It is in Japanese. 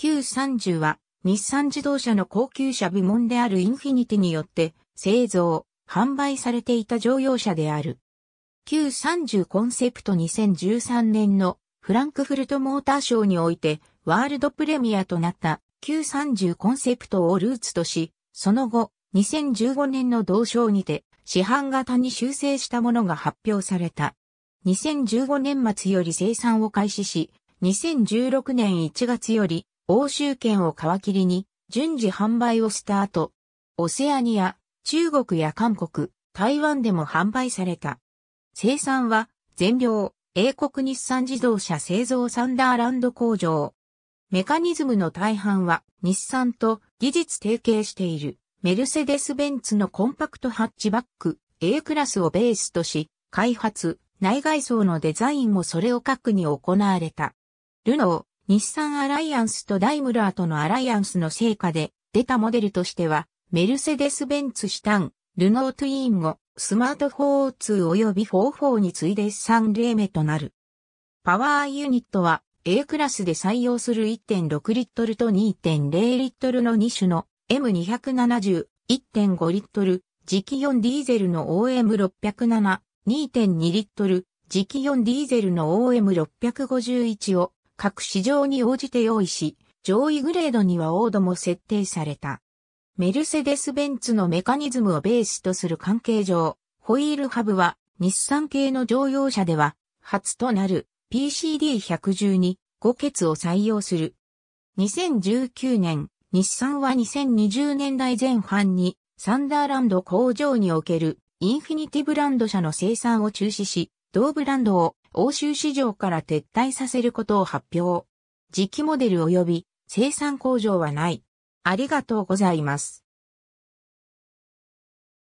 Q30 は日産自動車の高級車部門であるインフィニティによって製造、販売されていた乗用車である。Q30 コンセプト2013年のフランクフルトモーターショーにおいてワールドプレミアとなった Q30 コンセプトをルーツとし、その後2015年の同賞にて市販型に修正したものが発表された。2015年末より生産を開始し、2016年1月より欧州圏を皮切りに順次販売をスタート。オセアニア、中国や韓国、台湾でも販売された。生産は全量、英国日産自動車製造サンダーランド工場。メカニズムの大半は日産と技術提携しているメルセデス・ベンツのコンパクトハッチバック A クラスをベースとし、開発、内外装のデザインもそれを核に行われた。ルノー、日産アライアンスとダイムラーとのアライアンスの成果で出たモデルとしては、メルセデス・ベンツ・シタン、ルノートゥイーンゴ、スマートフォ4 2及び方法に次いで3例目となる。パワーユニットは A クラスで採用する1.6リットルと2.0リットルの2種の M270、1.5リットル、磁気4ディーゼルの OM607、2.2リットル、磁気4ディーゼルの OM651 を各市場に応じて用意し、上位グレードにはオードも設定された。メルセデス・ベンツのメカニズムをベースとする関係上、ホイールハブは日産系の乗用車では初となる PCD112 5ケツを採用する。2019年、日産は2020年代前半にサンダーランド工場におけるインフィニティブランド社の生産を中止し、同ブランドを欧州市場から撤退させることを発表。次期モデル及び生産工場はない。ありがとうございます。